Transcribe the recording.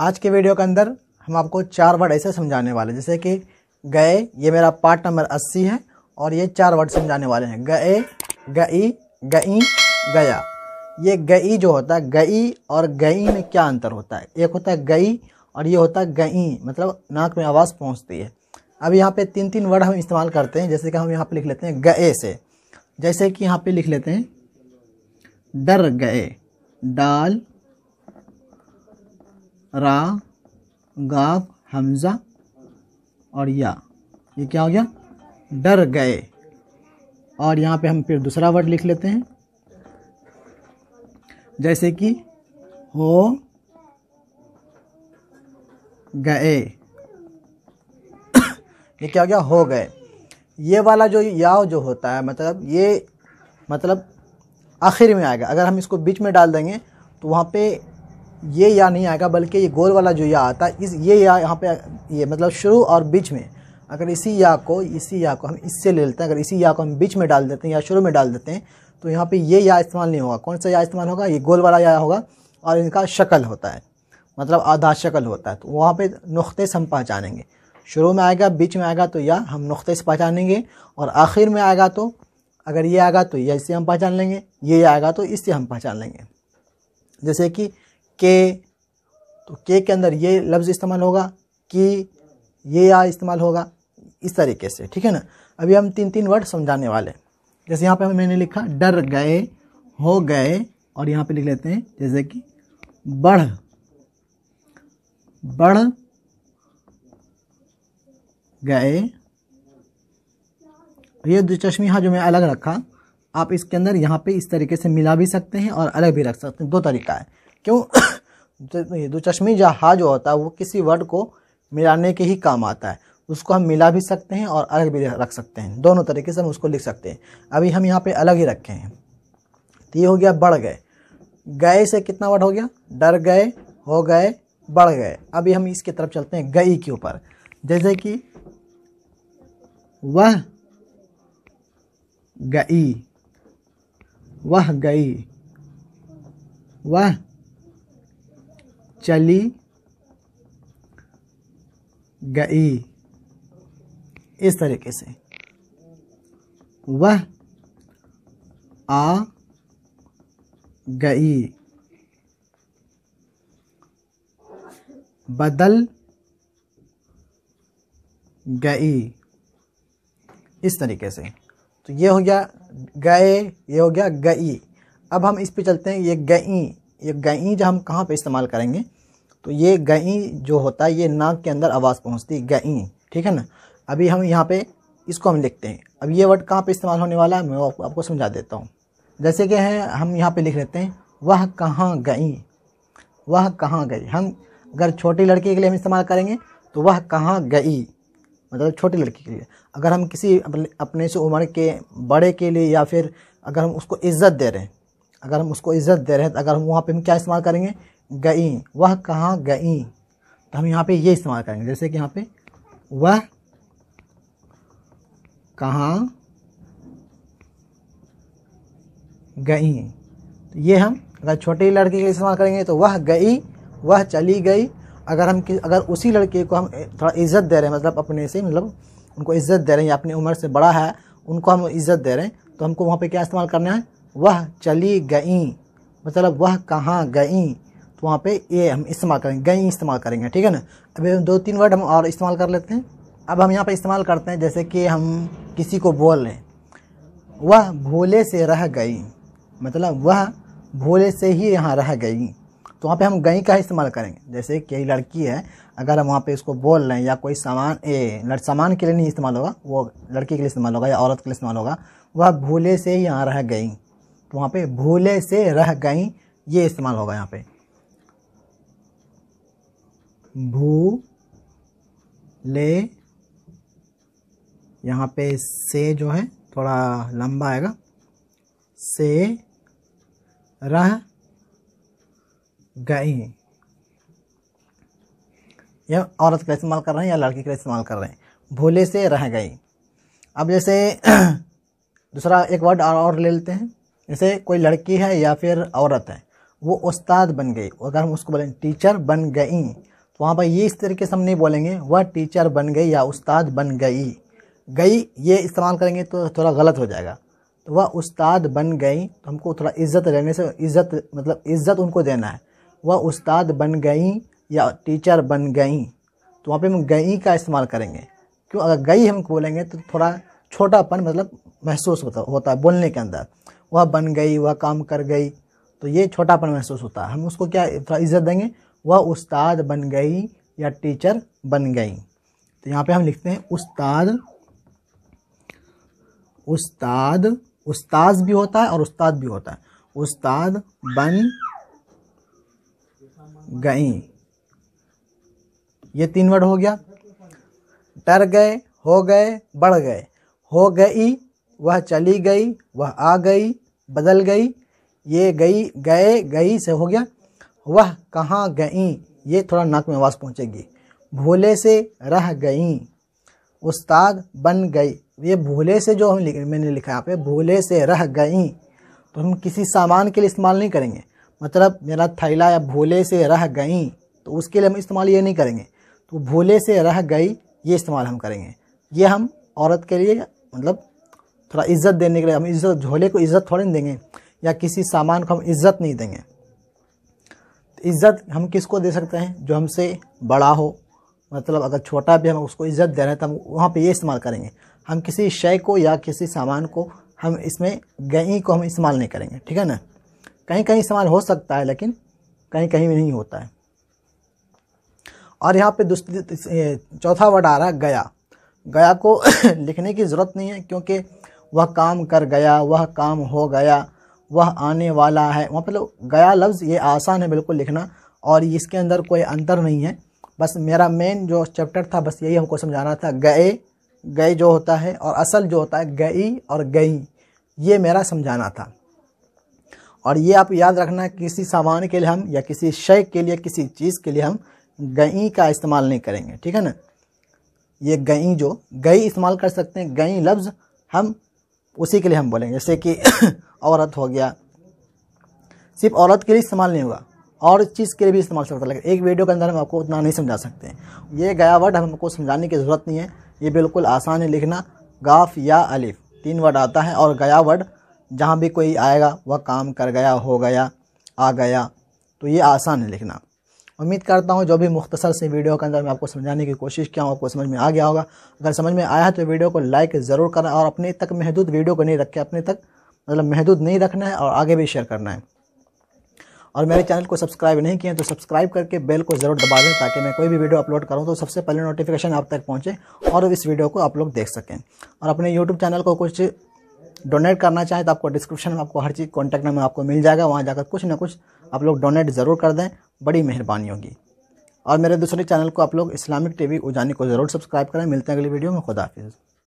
आज के वीडियो के अंदर हम आपको चार वर्ड ऐसे समझाने वाले हैं जैसे कि गए ये मेरा पार्ट नंबर अस्सी है और ये चार वर्ड समझाने वाले हैं गए गई गई गया ये गई जो होता है गई और गई में क्या अंतर होता है एक होता है गई और ये होता है गई मतलब नाक में आवाज़ पहुंचती है अब यहाँ पे तीन तीन वर्ड हम इस्तेमाल करते हैं जैसे कि हम यहाँ पर लिख लेते हैं गए से जैसे कि यहाँ पर लिख लेते हैं डर गए डाल रा गाव हमज़ा और या ये क्या हो गया डर गए और यहाँ पे हम फिर दूसरा वर्ड लिख लेते हैं जैसे कि हो गए ये क्या हो गया हो गए ये वाला जो या जो होता है मतलब ये मतलब आखिर में आएगा अगर हम इसको बीच में डाल देंगे तो वहाँ पे ये या नहीं आएगा बल्कि ये गोल वाला जो या आता है इस ये या यहाँ पे ये मतलब शुरू और बीच में अगर इसी या को इसी या को हम इससे ले लेते हैं अगर इसी या को हम बीच में डाल देते हैं या शुरू में डाल देते हैं तो यहाँ पे ये या इस्तेमाल नहीं होगा कौन सा या इस्तेमाल होगा ये गोल वाला या होगा और इनका शक्ल होता है मतलब आधा शक्ल होता है तो वहाँ पर नुक्ते से हम पहचानेंगे शुरू में आएगा बीच में आएगा तो या हम नुक्ते से पहचानेंगे और आखिर में आएगा तो अगर ये आएगा तो या इससे हम पहचान लेंगे ये आएगा तो इससे हम पहचान लेंगे जैसे कि के तो के के अंदर ये लफ्ज़ इस्तेमाल होगा कि ये या इस्तेमाल होगा इस तरीके से ठीक है ना अभी हम तीन तीन वर्ड समझाने वाले हैं जैसे यहाँ पे मैंने लिखा डर गए हो गए और यहाँ पे लिख लेते हैं जैसे कि बढ़ बढ़ गए ये दो हाँ जो मैं अलग रखा आप इसके अंदर यहाँ पे इस तरीके से मिला भी सकते हैं और अलग भी रख सकते हैं दो तरीका है क्यों दो चश्मी जहाज जो होता है वो किसी वर्ड को मिलाने के ही काम आता है उसको हम मिला भी सकते हैं और अलग भी रख सकते हैं दोनों तरीके से हम उसको लिख सकते हैं अभी हम यहाँ पे अलग ही रखे हैं तो ये हो गया बढ़ गए गए से कितना वर्ड हो गया डर गए हो गए बढ़ गए अभी हम इसकी तरफ चलते हैं गई के ऊपर जैसे कि वह गई वह गई वह चली गई इस तरीके से वह आ गई बदल गई इस तरीके से तो ये हो गया गए ये हो गया गई अब हम इस पे चलते हैं ये गई ये गई जो हम कहाँ पे इस्तेमाल करेंगे तो ये गई जो होता है ये नाक के अंदर आवाज़ पहुँचती है गई ठीक है ना अभी हम यहाँ पे इसको हम लिखते हैं अब ये वर्ड कहाँ पे इस्तेमाल होने वाला है मैं आपको आपको समझा देता हूँ जैसे कि है हम यहाँ पे लिख लेते हैं वह कहाँ गई वह कहाँ गई हम अगर छोटी लड़की के लिए हम इस्तेमाल करेंगे तो वह कहाँ गई मतलब छोटी लड़की के लिए अगर हम किसी अपने से उम्र के बड़े के लिए या फिर अगर हम उसको इज़्ज़त दे रहे हैं अगर हम उसको इज़्ज़त दे रहे हैं तो अगर हम वहाँ पर हम क्या इस्तेमाल करेंगे गई वह कहाँ गई तो हम यहाँ पे ये इस्तेमाल करेंगे जैसे कि यहाँ पे वह कहाँ गई तो ये हम अगर छोटी लड़की के लिए इस्तेमाल करेंगे तो वह गई वह चली गई अगर हम अगर उसी लड़के को हम थोड़ा इज्जत दे रहे हैं मतलब अपने से मतलब उनको इज्जत दे रहे हैं या अपनी उम्र से बड़ा है उनको हम इज्जत दे रहे हैं तो हमको वहाँ पे क्या इस्तेमाल करना है वह चली गई मतलब वह कहाँ गई तो वहाँ पे ये हम इस्तेमाल करेंगे गई इस्तेमाल करेंगे ठीक है ना अभी दो तीन वर्ड हम और इस्तेमाल कर लेते हैं अब हम यहाँ पर इस्तेमाल करते हैं जैसे कि हम किसी को बोल रहे हैं वह भोले से रह गई मतलब वह भोले से ही यहाँ रह गई तो वहाँ पे हम गई का इस्तेमाल करेंगे जैसे कई लड़की है अगर हम वहाँ पे इसको बोल रहे हैं या कोई सामान ए सामान के लिए नहीं इस्तेमाल होगा वो लड़की के लिए इस्तेमाल होगा या औरत के लिए इस्तेमाल होगा वह भोले से ही यहाँ रह गई तो वहाँ पे भोले से रह गई ये इस्तेमाल होगा यहाँ पे भू ले यहाँ पे से जो है थोड़ा लंबा आएगा से रह गई यह औरत का इस्तेमाल कर रहे हैं या लड़की का इस्तेमाल कर रहे हैं भोले से रह गई अब जैसे दूसरा एक वर्ड और, और ले लेते हैं जैसे कोई लड़की है या फिर औरत है वो उस्ताद बन गई अगर हम उसको बोलें टीचर बन गई तो वहाँ पर ये इस तरीके से हम नहीं बोलेंगे वह टीचर बन गई या उस्ताद बन गई गई ये इस्तेमाल करेंगे तो थोड़ा गलत हो जाएगा तो वह उस्ताद बन गई तो हमको थोड़ा इज्जत रहने से इज्जत मतलब इज्जत उनको देना है वह उस्ताद बन गई या टीचर बन गई तो वहाँ पे हम गई का इस्तेमाल करेंगे क्यों अगर गई हम बोलेंगे तो थोड़ा छोटापन मतलब महसूस होता होता है बोलने के अंदर वह बन गई वह काम कर गई तो ये छोटापन महसूस होता है हम उसको क्या थोड़ा इज्जत देंगे वह उस्ताद बन गई या टीचर बन गई तो यहाँ पे हम लिखते हैं उस्ताद उस्ताद उस्ताद भी होता है और उस्ताद भी होता है उस्ताद बन गई ये तीन वर्ड हो गया डर गए हो गए बढ़ गए हो गई वह चली गई वह आ गई बदल गई ये गई गए गई से हो गया वह कहाँ गईं ये थोड़ा नाक में आवाज़ पहुँचेगी भूले से रह गईं उस्ताद बन गई ये भूले से जो हम लिख, मैंने लिखा यहाँ पे भोले से रह गईं तो हम किसी सामान के लिए इस्तेमाल नहीं करेंगे मतलब मेरा थैला या भोले से रह गईं तो उसके लिए हम इस्तेमाल ये नहीं करेंगे तो भोले से रह गई ये इस्तेमाल हम करेंगे ये हम औरत के लिए मतलब थोड़ा इज्जत देने के लिए हम इज्जत झोले को इज्जत थोड़ी नहीं देंगे या किसी सामान को हम इज्जत नहीं देंगे इज़्ज़त हम किसको दे सकते हैं जो हमसे बड़ा हो मतलब अगर छोटा भी हम उसको इज़्ज़त दे रहे हैं तो हम वहाँ पर ये इस्तेमाल करेंगे हम किसी शय को या किसी सामान को हम इसमें गई को हम इस्तेमाल नहीं करेंगे ठीक है ना कहीं कहीं इस्तेमाल हो सकता है लेकिन कहीं कहीं भी नहीं होता है और यहाँ पे चौथा वर्ड आ रहा है गया गया को लिखने की ज़रूरत नहीं है क्योंकि वह काम कर गया वह काम हो गया वह आने वाला है मतलब गया लफ्ज़ ये आसान है बिल्कुल लिखना और इसके अंदर कोई अंतर नहीं है बस मेरा मेन जो चैप्टर था बस यही हमको समझाना था गए गए जो होता है और असल जो होता है गई और गई ये मेरा समझाना था और ये आप याद रखना किसी सामान के लिए हम या किसी शय के लिए किसी चीज़ के लिए हम गई का इस्तेमाल नहीं करेंगे ठीक है ना ये गई जो गई इस्तेमाल कर सकते हैं गई लफ्ज़ हम उसी के लिए हम बोलेंगे जैसे कि औरत हो गया सिर्फ औरत के लिए इस्तेमाल नहीं होगा और चीज़ के लिए भी इस्तेमाल सकता है एक वीडियो के अंदर हम आपको उतना नहीं समझा सकते ये गया वर्ड हमको समझाने की ज़रूरत नहीं है ये बिल्कुल आसान है लिखना गाफ या अलिफ तीन वर्ड आता है और गया वर्ड जहाँ भी कोई आएगा वह काम कर गया हो गया आ गया तो ये आसान है लिखना उम्मीद करता हूँ जो भी मुख्तसर से वीडियो के अंदर मैं आपको समझाने की कोशिश किया हूँ आपको समझ में आ गया होगा अगर समझ में आया है तो वीडियो को लाइक ज़रूर करना और अपने तक महदूद वीडियो को नहीं रखें अपने तक मतलब महदूद नहीं रखना है और आगे भी शेयर करना है और मेरे चैनल को सब्सक्राइब नहीं किए तो सब्सक्राइब करके बेल को ज़रूर दबा दें ताकि मैं कोई भी वीडियो अपलोड करूं तो सबसे पहले नोटिफिकेशन आप तक पहुंचे और इस वीडियो को आप लोग देख सकें और अपने यूट्यूब चैनल को कुछ डोनेट करना चाहें तो आपको डिस्क्रिप्शन में आपको हर चीज़ कॉन्टैक्ट नंबर आपको मिल जाएगा वहाँ जाकर कुछ ना कुछ आप लोग डोनेट ज़रूर कर दें बड़ी मेहरबानी होगी और मेरे दूसरे चैनल को आप लोग इस्लामिक टीवी उजानी को ज़रूर सब्सक्राइब करें मिलते हैं अगली वीडियो में खुदाफिज